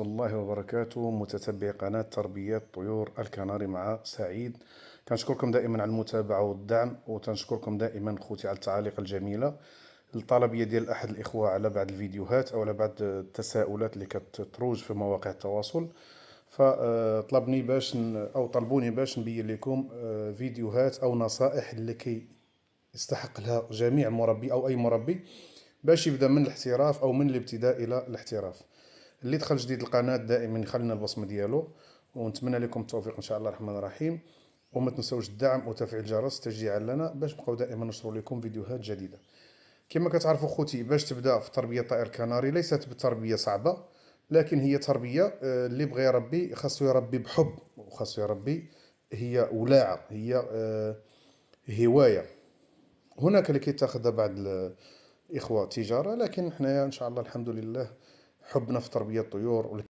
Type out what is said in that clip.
الله وبركاته متتبعي قناة تربية طيور الكناري مع سعيد كنشكركم دائما على المتابعة والدعم وتنشكركم دائما خوتي على التعاليق الجميلة الطلبية ديال أحد الإخوة على بعض الفيديوهات أو على بعض التساؤلات اللي كتروج في مواقع التواصل فطلبني باش أو طلبوني باش نبين لكم آه، فيديوهات أو نصائح اللي كي يستحق لها جميع مربي أو أي مربي باش يبدأ من الاحتراف أو من الابتداء إلى الاحتراف اللي دخل جديد القناه دائما يخلينا البصمه ديالو ونتمنى لكم التوفيق ان شاء الله الرحمن الرحيم وما تنسوش الدعم وتفعيل الجرس تشجيعا لنا باش نبقاو دائما نشروا لكم فيديوهات جديده كما كتعرفوا خوتي باش تبدا في تربيه الطائر الكناري ليست بتربيه صعبه لكن هي تربيه آه، اللي بغى يربي خاصو يربي بحب وخاصو يربي هي ولاعه هي آه، هوايه هناك اللي كيتاخذها بعض الاخوه تجاره لكن حنايا ان شاء الله الحمد لله حبنا في تربيه الطيور